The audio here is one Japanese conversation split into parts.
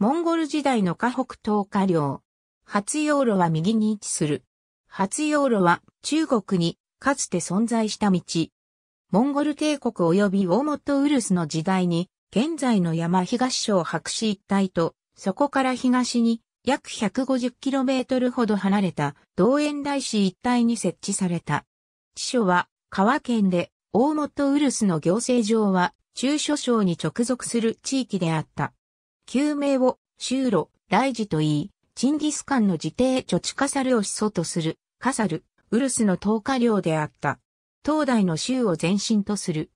モンゴル時代の河北東下領。初用路は右に位置する。初用路は中国にかつて存在した道。モンゴル帝国及びウォモットウルスの時代に、現在の山東省白市一帯と、そこから東に約 150km ほど離れた道園大市一帯に設置された。地所は川県で、大本ウルスの行政上は中諸省に直属する地域であった。旧名を、修路、大事と言い、チンギスカンの自邸貯地カサルを始祖とする、カサル、ウルスの投下領であった。東大の州を前身とする。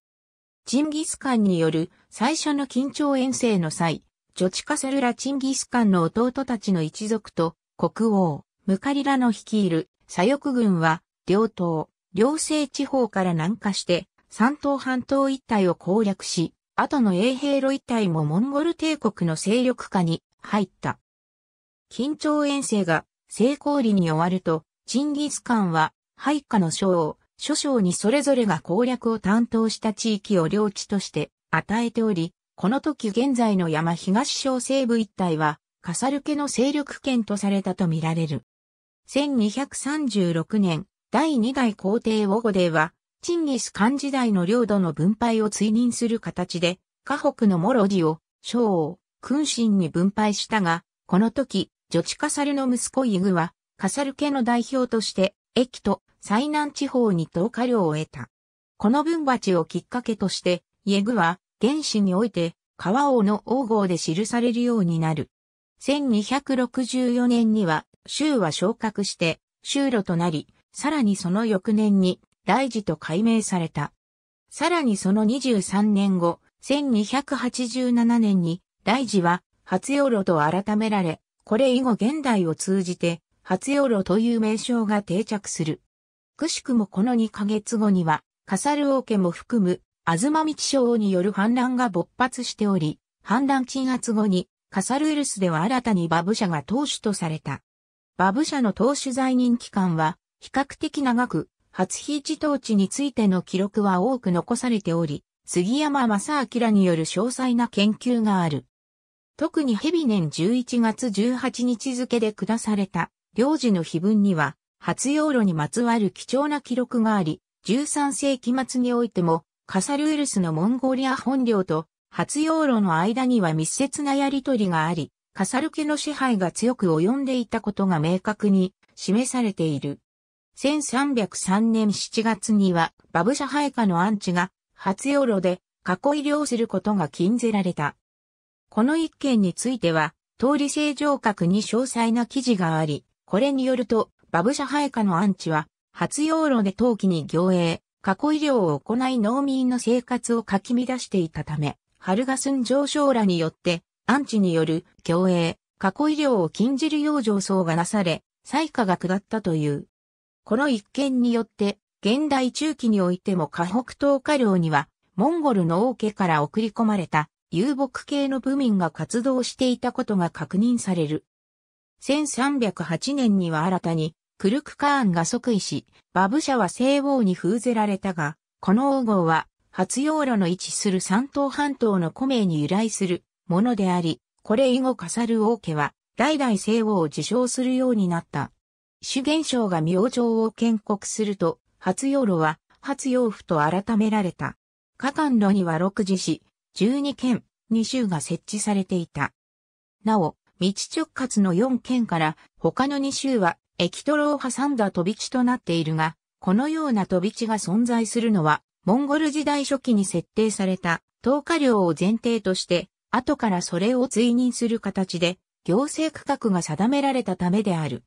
チンギスカンによる最初の緊張遠征の際、ジョチカセルラ・チンギスカンの弟たちの一族と国王、ムカリラの率いる左翼軍は、両党、両政地方から南下して、三東半島一帯を攻略し、後の衛兵路一帯もモンゴル帝国の勢力下に入った。緊張遠征が成功裏に終わると、チンギスカンは配下の将を諸将にそれぞれが攻略を担当した地域を領地として与えており、この時現在の山東省西部一帯は、カサル家の勢力圏とされたとみられる。1236年、第2代皇帝ウォゴデは、チンギス・カン時代の領土の分配を追認する形で、河北のモロディを、昭王、君臣に分配したが、この時、女チカサルの息子イグは、カサル家の代表として、駅と災南地方に投下領を得た。この分鉢をきっかけとして、イエグは、原始において、川王の王号で記されるようになる。1264年には、州は昇格して、州路となり、さらにその翌年に、大寺と改名された。さらにその23年後、1287年に大寺は初養と改められ、これ以後現代を通じて初養という名称が定着する。くしくもこの2ヶ月後には、カサル王家も含む、東道将王による反乱が勃発しており、反乱鎮圧後に、カサルウルスでは新たにバブ社が当主とされた。バブ社の当主在任期間は、比較的長く、初日地統治についての記録は多く残されており、杉山正明による詳細な研究がある。特にヘビ年11月18日付で下された、領事の碑文には、初用路にまつわる貴重な記録があり、13世紀末においても、カサルウルスのモンゴリア本領と、初用路の間には密接なやりとりがあり、カサル家の支配が強く及んでいたことが明確に示されている。1303年7月には、バブシャハイカのアンチが、初養路で囲い漁することが禁ぜられた。この一件については、通り正常格に詳細な記事があり、これによると、バブシャハイカのアンチは、初養路で陶器に行営、囲い漁を行い農民の生活をかき乱していたため、春スン上昇らによって、アンチによる行営、囲い漁を禁じるう上層がなされ、採価が下ったという。この一件によって、現代中期においても河北東下領には、モンゴルの王家から送り込まれた遊牧系の部民が活動していたことが確認される。1308年には新たに、クルクカーンが即位し、バブ社は西王に封ぜられたが、この王号は、初用路の位置する三島半島の古名に由来するものであり、これ以後カサル王家は、代々西王を自称するようになった。主元象が明朝を建国すると、初養路は、初養父と改められた。下巻路には6時市、12県、2州が設置されていた。なお、道直轄の4県から他の2州は駅とろを挟んだ飛び地となっているが、このような飛び地が存在するのは、モンゴル時代初期に設定された投下量を前提として、後からそれを追認する形で、行政区画が定められたためである。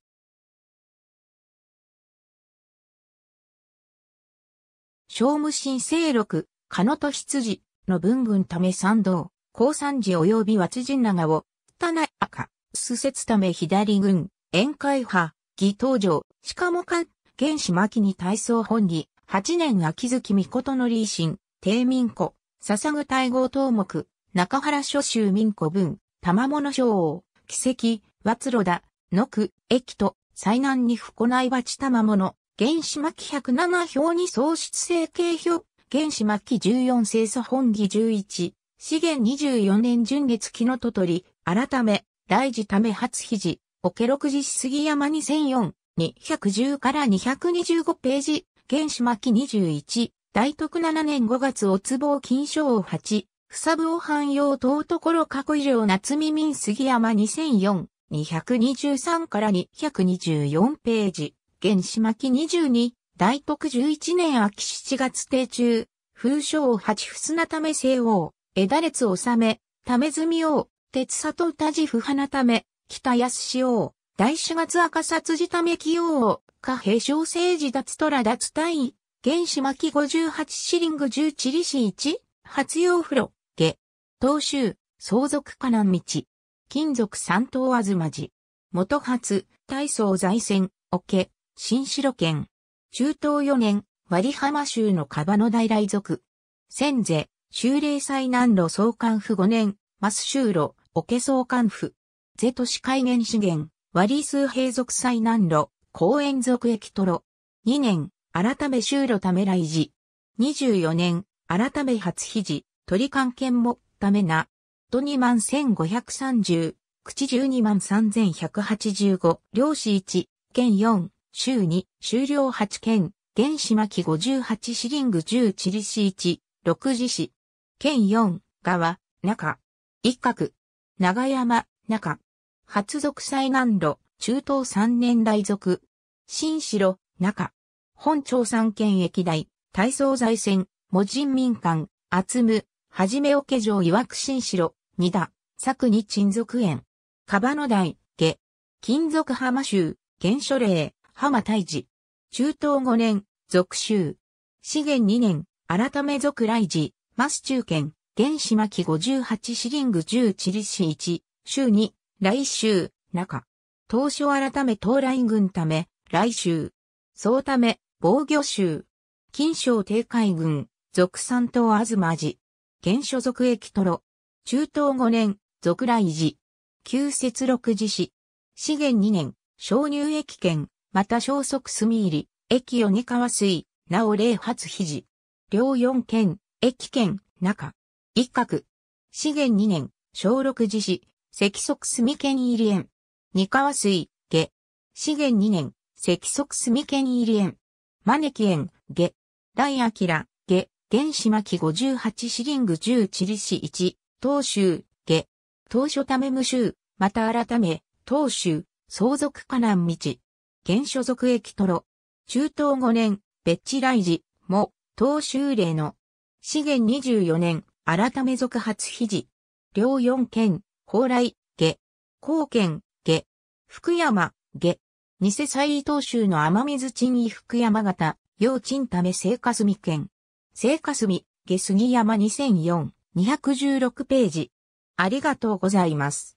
聖武神聖六、カノト羊の文軍ため参道、高三寺及び和知人長を、田内赤、施設ため左軍、宴会派、義登場、しかもか、原始巻に体操本義、八年秋月御事の理心、帝民庫、笹具大号頭目、中原諸州民庫文、玉物将王、奇跡、和路だ、野区、駅と、災難に不こない鉢玉物、原子巻107表に喪失成形表、原子巻14清素本儀11、資源24年純月期のととり、改め、大事ため初肘、おけ6時杉山2004、210から225ページ、原子巻21、大徳7年5月おつぼう金賞を8、ふさぶを汎用等ところ過去以上夏耳民杉山2004、223から224ページ。原始巻22、大徳11年秋7月定中、風称八不なため西王、枝列納め、ためずみ王、鉄里田寺不花ため、北安王、大四月赤殺寺ため起王、下平小政治脱虎脱退、原始巻58シリング10チリシ1、発用風呂、下、当州、相続河南道、金属三等あずまじ、元初、大層財船、おけ、新城県。中東四年、割浜州のカバの大来族。千世、州礼祭南路総監府五年、マス州路、桶総監府。ゼ都市海原資源、割数平族祭南路、公園族駅トロ。二年、改め州路ため来寺。十四年、改め初肘、鳥関県も、ためな。と二万千五百三十、口十二万三千百八十五、漁師一、県四。週2、終了8県、原始巻58シリング10チリシ1、6次市。県4、川、中。一角。長山、中。発属最南路、中東3年来属。新城、中。本町三県駅大、体操財線、無人民間、厚む、はじめおけ城曰く新城、二田、作に陳属園。カバの台、下。金属浜州、原書令。浜大治。中東5年、続州。資源2年、改め続来寺、マス中堅、原始巻58シリング10チリ市1、週2、来州、中。当初改め東来軍ため、来週。総ため、防御州。金賞定海軍、続あずま寺。現所属駅トロ。中東5年、続来寺。旧節六寺市。資源2年、小入駅県、また消息墨入り、駅よ二川水、なお零発肘。両四県、駅県、中。一角。資源二年、小六時市、赤足墨県入り園。二川水、下。資源二年、赤足墨県入り園。招き園、下。大明、下。原島五十八シリング十チリ市一、東州、下。当初ため無州、また改め、東州、相続河南道。現所属駅トロ。中東5年、別地来寺、も、東州令の。資源24年、改め続発肘。両4県、蓬莱、下。高県、下。福山、下。偽西伊東州の雨水鎮伊福山形、陽鎮め生霞県。生霞、下杉山2004、216ページ。ありがとうございます。